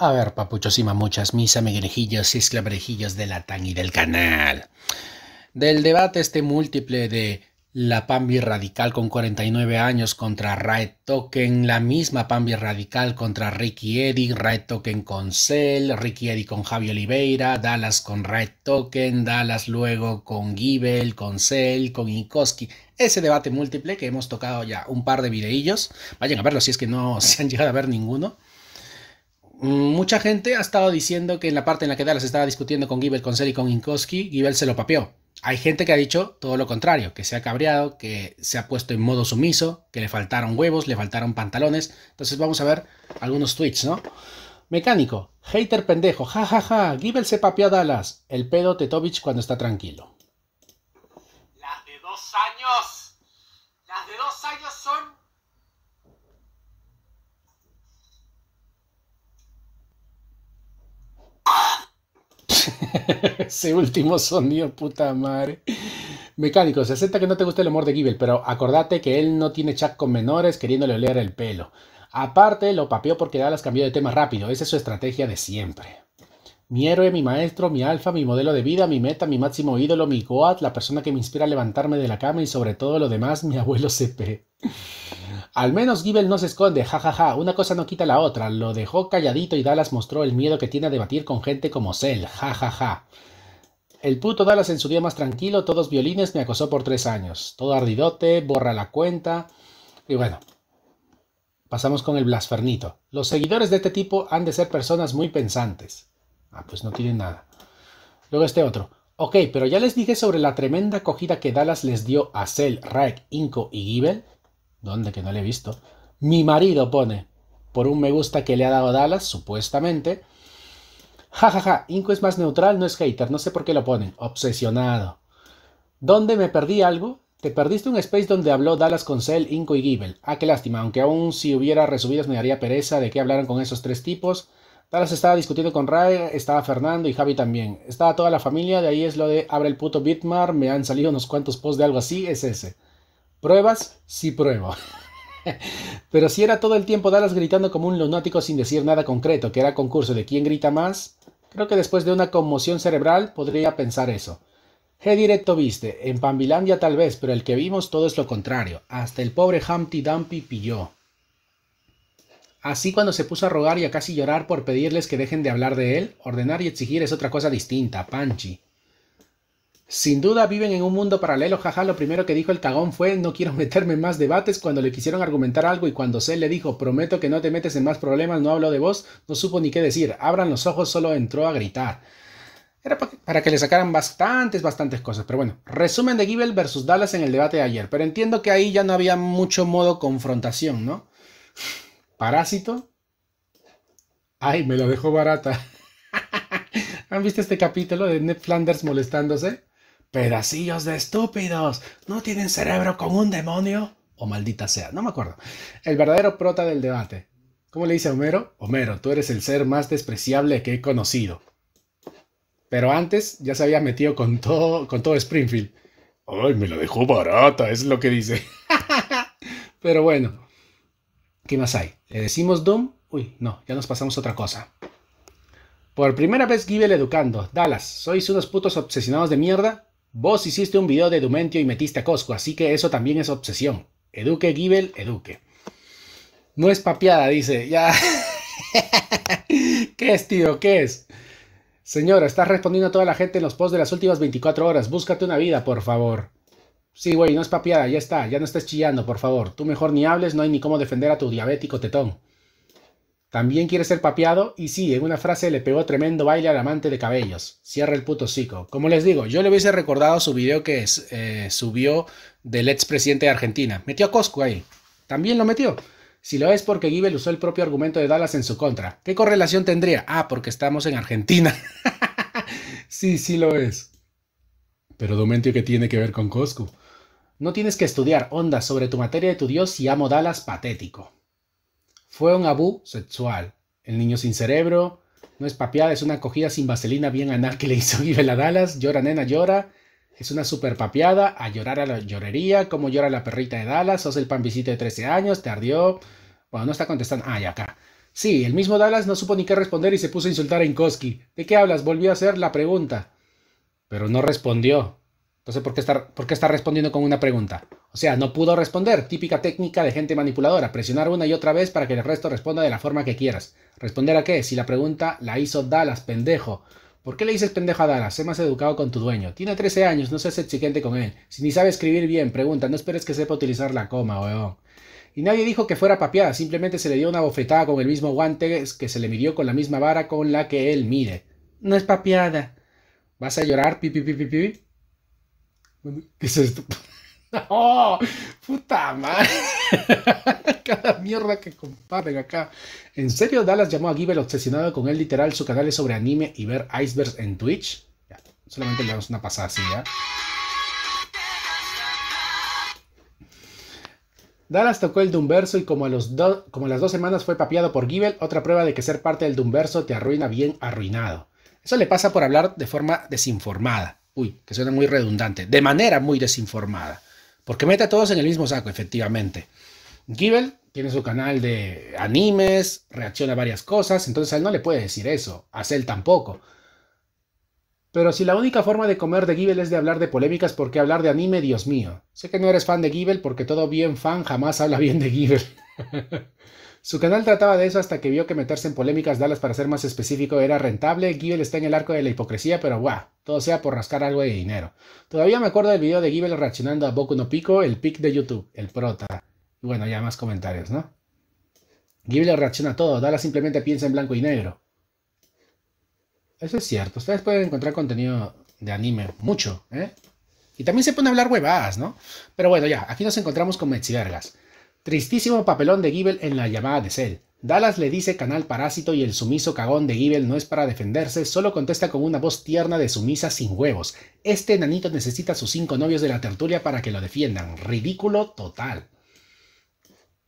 A ver, papuchos y mamuchas, misa, y esclaverejillos de la TAN y del canal. Del debate este múltiple de la Pambi Radical con 49 años contra Ray Token, la misma Pambi Radical contra Ricky Eddy, Ray Token con Cell, Ricky Eddy con Javi Oliveira, Dallas con Ray Token, Dallas luego con Gibel, con Cell, con Ikoski ese debate múltiple que hemos tocado ya un par de videillos. Vayan a verlo si es que no se han llegado a ver ninguno. Mm, mucha gente ha estado diciendo que en la parte en la que Dallas estaba discutiendo con Gibel, con Seri, con Inkoski, Gibel se lo papeó. Hay gente que ha dicho todo lo contrario, que se ha cabreado, que se ha puesto en modo sumiso, que le faltaron huevos, le faltaron pantalones. Entonces vamos a ver algunos tweets, ¿no? Mecánico, hater pendejo, jajaja, ja, ja. se papeó a Dallas, el pedo Tetovich cuando está tranquilo. Las de dos años Ese último sonido, puta madre. Mecánico, se acepta que no te gusta el humor de Givel pero acordate que él no tiene chat con menores queriéndole oler el pelo. Aparte, lo papeó porque las cambió de tema rápido. Esa es su estrategia de siempre. Mi héroe, mi maestro, mi alfa, mi modelo de vida, mi meta, mi máximo ídolo, mi goat, la persona que me inspira a levantarme de la cama y sobre todo lo demás, mi abuelo CP. Al menos Gibel no se esconde, jajaja, ja, ja. una cosa no quita la otra. Lo dejó calladito y Dallas mostró el miedo que tiene a debatir con gente como Cell, jajaja. Ja, el puto Dallas en su día más tranquilo, todos violines, me acosó por tres años. Todo ardidote, borra la cuenta. Y bueno, pasamos con el blasfernito. Los seguidores de este tipo han de ser personas muy pensantes. Ah, pues no tienen nada. Luego este otro. Ok, pero ya les dije sobre la tremenda acogida que Dallas les dio a Cell, Raek, Inco y Gibel, ¿Dónde? Que no le he visto. Mi marido pone. Por un me gusta que le ha dado Dallas, supuestamente. Ja, ja, ja. Inco es más neutral, no es hater. No sé por qué lo ponen. Obsesionado. ¿Dónde me perdí algo? Te perdiste un space donde habló Dallas con Cell, Inco y gibel Ah, qué lástima. Aunque aún si hubiera resumido, me daría pereza de que hablaran con esos tres tipos. Dallas estaba discutiendo con Ray, estaba Fernando y Javi también. Estaba toda la familia, de ahí es lo de abre el puto Bitmar, me han salido unos cuantos posts de algo así, es ese. Pruebas, sí pruebo. Pero si era todo el tiempo Dallas gritando como un lunático sin decir nada concreto, que era concurso de quién grita más, creo que después de una conmoción cerebral podría pensar eso. ¿Qué directo viste? En Pambilandia tal vez, pero el que vimos todo es lo contrario. Hasta el pobre Humpty Dumpty pilló. Así cuando se puso a rogar y a casi llorar por pedirles que dejen de hablar de él, ordenar y exigir es otra cosa distinta, Panchi. Sin duda viven en un mundo paralelo, jaja, lo primero que dijo el cagón fue no quiero meterme en más debates cuando le quisieron argumentar algo y cuando Cell le dijo prometo que no te metes en más problemas, no hablo de vos, no supo ni qué decir, abran los ojos, solo entró a gritar. Era para que le sacaran bastantes, bastantes cosas, pero bueno, resumen de Gibel versus Dallas en el debate de ayer, pero entiendo que ahí ya no había mucho modo confrontación, ¿no? Parásito. Ay, me lo dejó barata. ¿Han visto este capítulo de Ned Flanders molestándose? Pedacillos de estúpidos. ¿No tienen cerebro con un demonio? O maldita sea, no me acuerdo. El verdadero prota del debate. ¿Cómo le dice Homero? Homero, tú eres el ser más despreciable que he conocido. Pero antes ya se había metido con todo, con todo Springfield. Ay, me lo dejó barata, es lo que dice. Pero bueno, ¿qué más hay? ¿Le decimos Doom? Uy, no, ya nos pasamos a otra cosa. Por primera vez Gibel educando. Dallas, ¿sois unos putos obsesionados de mierda? Vos hiciste un video de Dumentio y metiste a Cosco, así que eso también es obsesión. Eduque Gibel, eduque. No es papiada, dice. Ya. ¿Qué es, tío? ¿Qué es? Señora, estás respondiendo a toda la gente en los posts de las últimas 24 horas. Búscate una vida, por favor. Sí, güey, no es papiada, ya está. Ya no estés chillando, por favor. Tú mejor ni hables, no hay ni cómo defender a tu diabético tetón. También quiere ser papeado y sí, en una frase le pegó tremendo baile al amante de cabellos. Cierra el puto cico. Como les digo, yo le hubiese recordado su video que eh, subió del ex presidente de Argentina. Metió a Cosco ahí. También lo metió. Si lo es porque Gibel usó el propio argumento de Dallas en su contra. ¿Qué correlación tendría? Ah, porque estamos en Argentina. sí, sí lo es. Pero Domentio, ¿qué tiene que ver con Cosco? No tienes que estudiar onda sobre tu materia de tu Dios y amo Dallas patético. Fue un abuso sexual. El niño sin cerebro, no es papiada, es una acogida sin vaselina bien anal que le hizo vive a Dallas. Llora, nena, llora. Es una super papiada, a llorar a la llorería, como llora la perrita de Dallas, sos el pambicito de 13 años, te ardió. Bueno, no está contestando. Ah, ya acá. Sí, el mismo Dallas no supo ni qué responder y se puso a insultar a Inkoski. ¿De qué hablas? Volvió a hacer la pregunta. Pero no respondió. Entonces, ¿por qué, está, ¿por qué está respondiendo con una pregunta? O sea, no pudo responder. Típica técnica de gente manipuladora. Presionar una y otra vez para que el resto responda de la forma que quieras. ¿Responder a qué? Si la pregunta la hizo Dallas, pendejo. ¿Por qué le dices pendejo a Dallas? Sé más educado con tu dueño. Tiene 13 años, no seas exigente con él. Si ni sabe escribir bien, pregunta. No esperes que sepa utilizar la coma, weón. Y nadie dijo que fuera papiada. simplemente se le dio una bofetada con el mismo guante que se le midió con la misma vara con la que él mide. No es papiada. ¿Vas a llorar, pi, ¿Qué es esto? ¡No! ¡Puta madre! Cada mierda que comparten acá. ¿En serio Dallas llamó a Gibel obsesionado con él literal su canal es sobre anime y ver icebergs en Twitch? Ya, solamente le damos una pasada así, ¿ya? Dallas tocó el Doomverso y como a, los como las dos semanas fue papiado por Gibel otra prueba de que ser parte del verso te arruina bien arruinado. Eso le pasa por hablar de forma desinformada uy, que suena muy redundante, de manera muy desinformada, porque mete a todos en el mismo saco, efectivamente. Givel tiene su canal de animes, reacciona a varias cosas, entonces a él no le puede decir eso, a él tampoco. Pero si la única forma de comer de Givel es de hablar de polémicas, ¿por qué hablar de anime? Dios mío. Sé que no eres fan de Givel, porque todo bien fan jamás habla bien de Givel. Su canal trataba de eso hasta que vio que meterse en polémicas Dallas, para ser más específico, era rentable. Givel está en el arco de la hipocresía, pero guau, todo sea por rascar algo de dinero. Todavía me acuerdo del video de Givel reaccionando a Boku no Pico, el pic de YouTube, el prota. Y bueno, ya más comentarios, ¿no? Givel reacciona a todo, Dallas simplemente piensa en blanco y negro. Eso es cierto, ustedes pueden encontrar contenido de anime, mucho, ¿eh? Y también se pone a hablar huevadas, ¿no? Pero bueno, ya, aquí nos encontramos con Mechivergas. Tristísimo papelón de gibel en la llamada de Cell. Dallas le dice canal parásito y el sumiso cagón de Gibbel no es para defenderse, solo contesta con una voz tierna de sumisa sin huevos. Este nanito necesita a sus cinco novios de la tertulia para que lo defiendan. Ridículo total.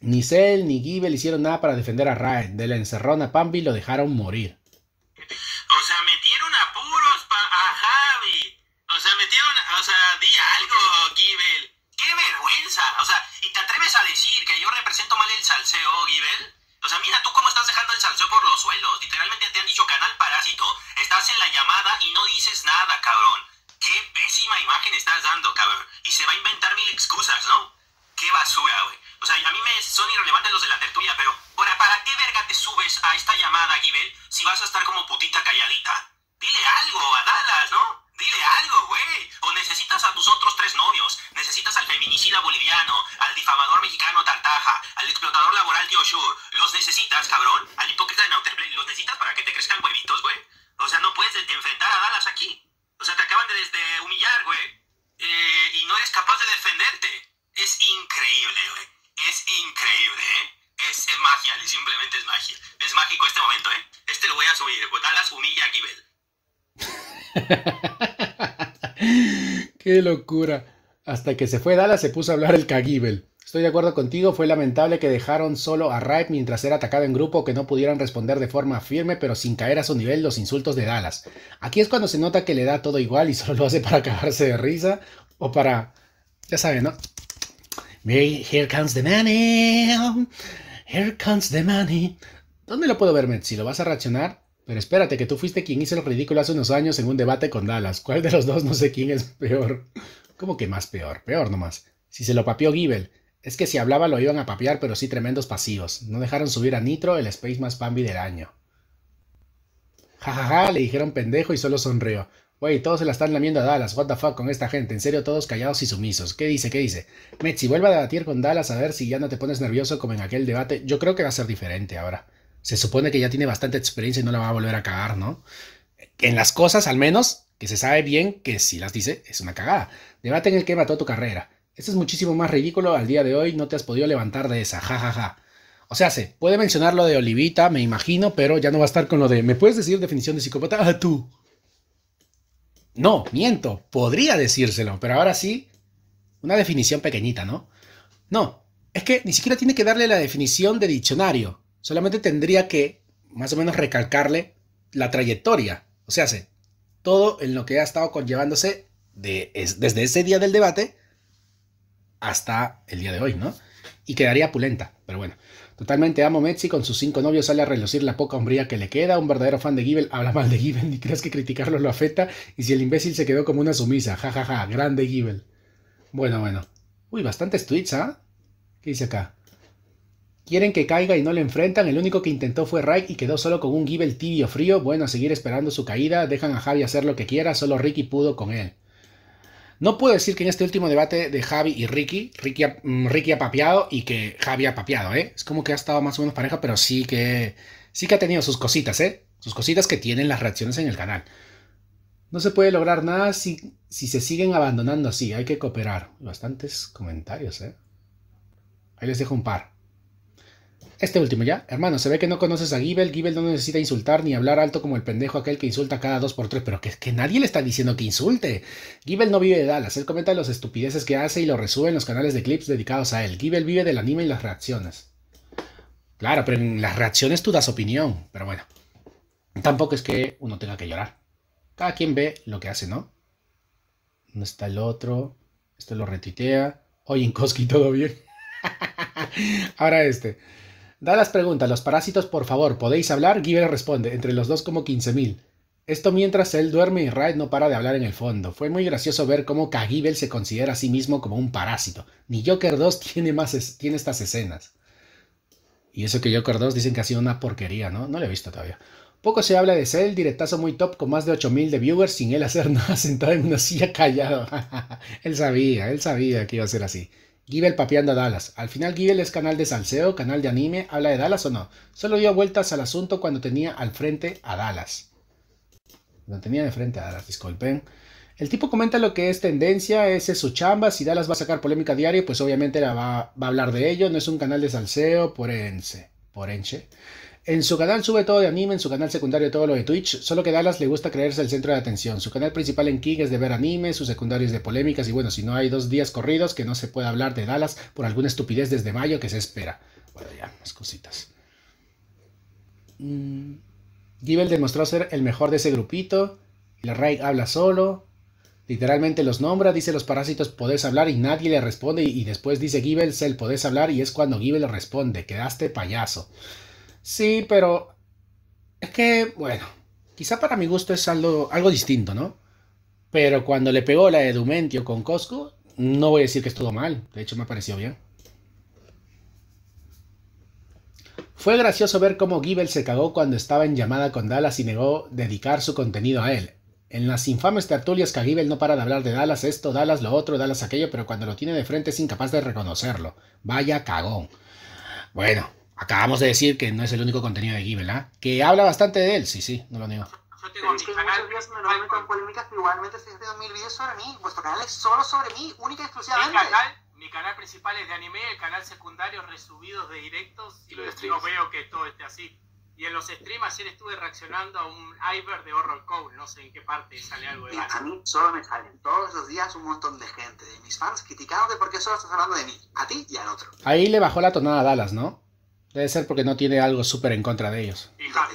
Ni Cell ni Gibbel hicieron nada para defender a Rae. De la encerrona Pambi lo dejaron morir. O sea, metieron apuros a Javi. O sea, metieron. O sea, di algo, Gibbel. ¡Qué vergüenza! O sea te atreves a decir que yo represento mal el salseo, Gibel, o sea, mira tú cómo estás dejando el salseo por los suelos. Qué locura. Hasta que se fue Dallas se puso a hablar el Cagibel. Estoy de acuerdo contigo, fue lamentable que dejaron solo a Ripe mientras era atacado en grupo, que no pudieran responder de forma firme pero sin caer a su nivel los insultos de Dallas. Aquí es cuando se nota que le da todo igual y solo lo hace para cagarse de risa o para... ya saben, ¿no? Here comes the money. Here comes the money. ¿Dónde lo puedo ver, Met? Si lo vas a reaccionar, pero espérate, que tú fuiste quien hizo lo ridículo hace unos años en un debate con Dallas. ¿Cuál de los dos no sé quién es peor? ¿Cómo que más peor? Peor nomás. Si se lo papió Gibbel. Es que si hablaba lo iban a papear, pero sí tremendos pasivos. No dejaron subir a Nitro, el Space más Pambi del año. Jajaja, ja, ja, le dijeron pendejo y solo sonrió. Wey, todos se la están lamiendo a Dallas. What the fuck con esta gente. En serio, todos callados y sumisos. ¿Qué dice? ¿Qué dice? Metsi, vuelve a debatir con Dallas a ver si ya no te pones nervioso como en aquel debate. Yo creo que va a ser diferente ahora se supone que ya tiene bastante experiencia y no la va a volver a cagar, ¿no? En las cosas, al menos, que se sabe bien que si las dice, es una cagada. Debate en el que mató tu carrera. Esto es muchísimo más ridículo al día de hoy, no te has podido levantar de esa, jajaja. O sea, se puede mencionar lo de Olivita, me imagino, pero ya no va a estar con lo de, ¿me puedes decir definición de psicópata? Ah, tú. No, miento, podría decírselo, pero ahora sí, una definición pequeñita, ¿no? No, es que ni siquiera tiene que darle la definición de diccionario. Solamente tendría que más o menos recalcarle la trayectoria, o sea, todo en lo que ha estado conllevándose desde ese día del debate hasta el día de hoy, ¿no? Y quedaría pulenta, pero bueno. Totalmente amo Metzi, con sus cinco novios sale a relucir la poca hombría que le queda. Un verdadero fan de Gibbel habla mal de Gibbel, y crees que criticarlo lo afecta. Y si el imbécil se quedó como una sumisa, jajaja, ja, ja, grande Gibbel. Bueno, bueno. Uy, bastantes tweets, ¿ah? ¿Qué dice acá? Quieren que caiga y no le enfrentan. El único que intentó fue Ray y quedó solo con un el tibio frío. Bueno, a seguir esperando su caída. Dejan a Javi hacer lo que quiera. Solo Ricky pudo con él. No puedo decir que en este último debate de Javi y Ricky, Ricky ha, mm, Ricky papeado y que Javi ha papeado, ¿eh? Es como que ha estado más o menos pareja, pero sí que, sí que ha tenido sus cositas, ¿eh? Sus cositas que tienen las reacciones en el canal. No se puede lograr nada si, si se siguen abandonando así. Hay que cooperar. Bastantes comentarios, ¿eh? Ahí les dejo un par. Este último ya. Hermano, se ve que no conoces a Gibel. Gibel no necesita insultar ni hablar alto como el pendejo aquel que insulta cada dos por tres. Pero que, que nadie le está diciendo que insulte. Gibel no vive de Dallas. Él comenta las estupideces que hace y lo resube en los canales de clips dedicados a él. Gibel vive del anime y las reacciones. Claro, pero en las reacciones tú das opinión. Pero bueno. Tampoco es que uno tenga que llorar. Cada quien ve lo que hace, ¿no? no está el otro? Esto lo retuitea. Oye, en todo bien. Ahora este. Da las preguntas, los parásitos, por favor, ¿podéis hablar? Giver responde, entre los dos como 15.000. Esto mientras él duerme y Riot no para de hablar en el fondo. Fue muy gracioso ver cómo Kagibel se considera a sí mismo como un parásito. Ni Joker 2 tiene, más tiene estas escenas. Y eso que Joker 2 dicen que ha sido una porquería, ¿no? No lo he visto todavía. Poco se habla de Cell, directazo muy top con más de 8000 de viewers sin él hacer nada sentado en una silla callado. él sabía, él sabía que iba a ser así. Givel papeando a Dallas. Al final Givel es canal de salseo, canal de anime, habla de Dallas o no. Solo dio vueltas al asunto cuando tenía al frente a Dallas. No tenía de frente a Dallas, disculpen. El tipo comenta lo que es tendencia, ese es su chamba. Si Dallas va a sacar polémica diaria, pues obviamente la va, a hablar de ello. No es un canal de salseo, por ense. Por enche. En su canal sube todo de anime, en su canal secundario todo lo de Twitch, solo que Dallas le gusta creerse el centro de atención. Su canal principal en King es de ver anime, su secundario es de polémicas y bueno, si no hay dos días corridos que no se puede hablar de Dallas por alguna estupidez desde mayo que se espera. Bueno, ya, unas cositas. Mm. demostró ser el mejor de ese grupito. La Raid habla solo. Literalmente los nombra, dice los parásitos podés hablar y nadie le responde. Y, después dice gibel Cell podés hablar y es cuando Gibel responde, quedaste payaso. Sí, pero es que, bueno, quizá para mi gusto es algo, distinto, ¿no? Pero cuando le pegó la de con Costco, no voy a decir que estuvo mal. De hecho, me pareció bien. Fue gracioso ver cómo gibel se cagó cuando estaba en llamada con Dallas y negó dedicar su contenido a él. En las infames tertulias que gibel no para de hablar de Dallas esto, Dallas lo otro, Dallas aquello, pero cuando lo tiene de frente es incapaz de reconocerlo. Vaya cagón. Bueno, Acabamos de decir que no es el único contenido de Gibbel, ¿verdad? Que habla bastante de él, sí, sí, no lo niego. Yo tengo mi canal. muchos me polémicas, pero igualmente se de mil videos sobre mí. Vuestro canal es solo sobre mí, única y exclusivamente. Mi canal, mi canal principal es de anime, el canal secundario resubidos de directos. Y, no veo que todo esté así. Y en los streams ayer estuve reaccionando a un Iver de Horror Code, no sé en qué parte sale algo de A mí solo me salen todos los días un montón de gente, de mis fans, criticándote porque solo estás hablando de mí, a ti y al otro. Ahí le bajó la tonada a Dallas, ¿no? Debe ser porque no tiene algo súper en contra de ellos. Fíjate.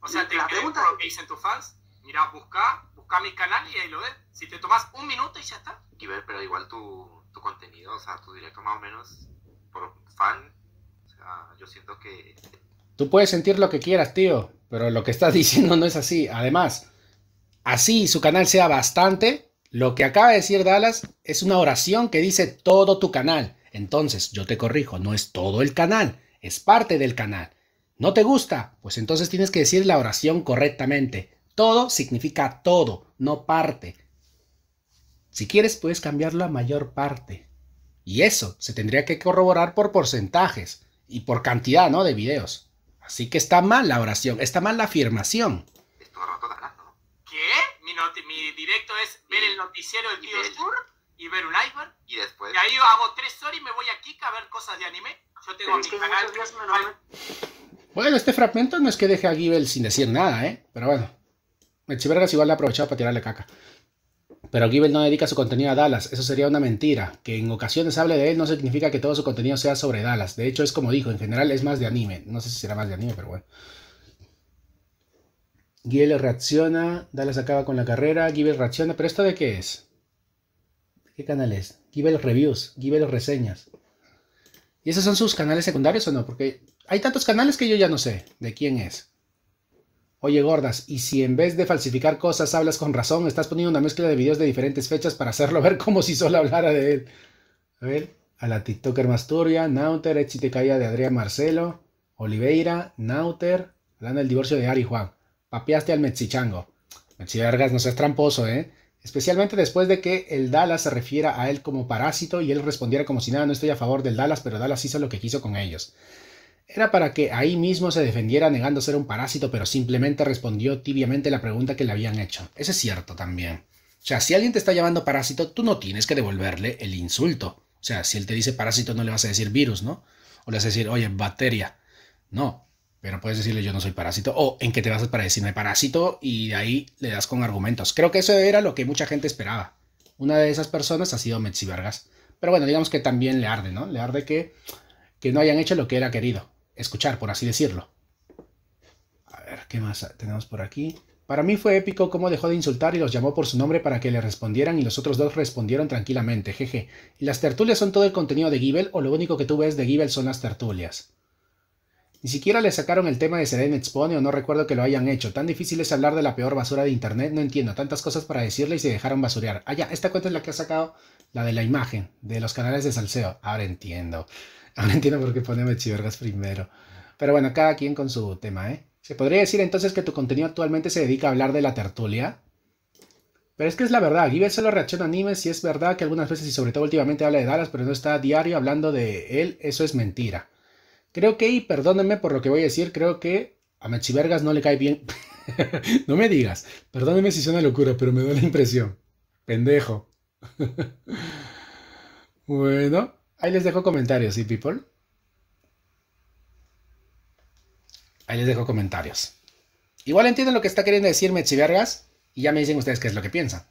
O sea, te la pregunta lo que dicen tus fans. Mira, busca, busca mi canal y ahí lo ves. Si te tomas un minuto y ya está. Y ver, pero igual tu, tu contenido, o sea, tu directo más o menos, por fan, o sea, yo siento que... Tú puedes sentir lo que quieras, tío, pero lo que estás diciendo no es así. Además, así su canal sea bastante, lo que acaba de decir Dallas es una oración que dice todo tu canal. Entonces, yo te corrijo, no es todo el canal, es parte del canal. ¿No te gusta? Pues entonces tienes que decir la oración correctamente. Todo significa todo, no parte. Si quieres, puedes cambiarlo a mayor parte. Y eso se tendría que corroborar por porcentajes y por cantidad, ¿no? De videos. Así que está mal la oración, está mal la afirmación. ¿Qué? Mi, directo es ver el noticiero del y ver un Y después. ¿Y ahí hago tres horas y me voy a Kika a ver cosas de anime. Bueno, este fragmento no es que deje a Givel sin decir nada, ¿eh? Pero bueno. Mechivergas igual ha aprovechado para tirarle caca. Pero Givel no dedica su contenido a Dallas, eso sería una mentira. Que en ocasiones hable de él no significa que todo su contenido sea sobre Dallas. De hecho, es como dijo, en general es más de anime. No sé si será más de anime, pero bueno. Givel reacciona, Dallas acaba con la carrera, Givel reacciona, pero ¿esto de qué es? qué canal es? Givel Reviews, Givel Reseñas. ¿Y esos son sus canales secundarios o no? Porque hay tantos canales que yo ya no sé de quién es. Oye, gordas, ¿y si en vez de falsificar cosas hablas con razón, estás poniendo una mezcla de videos de diferentes fechas para hacerlo ver como si solo hablara de él? A ver, a la TikToker Masturia, Nauter, Echitecaía de Adrián Marcelo, Oliveira, Nauter, hablando El divorcio de Ari Juan. Papiaste al Mexichango. Vargas no seas tramposo, ¿eh? especialmente después de que el Dallas se refiera a él como parásito y él respondiera como si nada, no estoy a favor del Dallas, pero Dallas hizo lo que quiso con ellos. Era para que ahí mismo se defendiera negando ser un parásito, pero simplemente respondió tibiamente la pregunta que le habían hecho. Ese es cierto también. O sea, si alguien te está llamando parásito, tú no tienes que devolverle el insulto. O sea, si él te dice parásito, no le vas a decir virus, ¿no? O le vas a decir, oye, bacteria. No, pero puedes decirle yo no soy parásito o en qué te basas para decirme parásito y de ahí le das con argumentos. Creo que eso era lo que mucha gente esperaba. Una de esas personas ha sido Metzi Vargas. Pero bueno, digamos que también le arde, ¿no? Le arde que, que no hayan hecho lo que era querido. Escuchar, por así decirlo. A ver, ¿qué más tenemos por aquí? Para mí fue épico cómo dejó de insultar y los llamó por su nombre para que le respondieran y los otros dos respondieron tranquilamente, jeje. ¿Y las tertulias son todo el contenido de Gibel? o lo único que tú ves de gibel son las tertulias? Ni siquiera le sacaron el tema de Serena Expone o no recuerdo que lo hayan hecho. Tan difícil es hablar de la peor basura de internet, no entiendo. Tantas cosas para decirle y se dejaron basurear. Ah, ya, esta cuenta es la que ha sacado la de la imagen, de los canales de salseo. Ahora entiendo. Ahora entiendo por qué pone Mechivergas primero. Pero bueno, cada quien con su tema, ¿eh? ¿Se podría decir entonces que tu contenido actualmente se dedica a hablar de la tertulia? Pero es que es la verdad, ves solo reacciona a animes y es verdad que algunas veces y sobre todo últimamente habla de Dallas, pero no está a diario hablando de él, eso es mentira. Creo que, y perdónenme por lo que voy a decir, creo que a Mechivergas no le cae bien. no me digas, perdónenme si suena locura, pero me da la impresión. Pendejo. bueno, ahí les dejo comentarios, ¿sí, people? Ahí les dejo comentarios. Igual entiendo lo que está queriendo decir Mechivergas y ya me dicen ustedes qué es lo que piensan.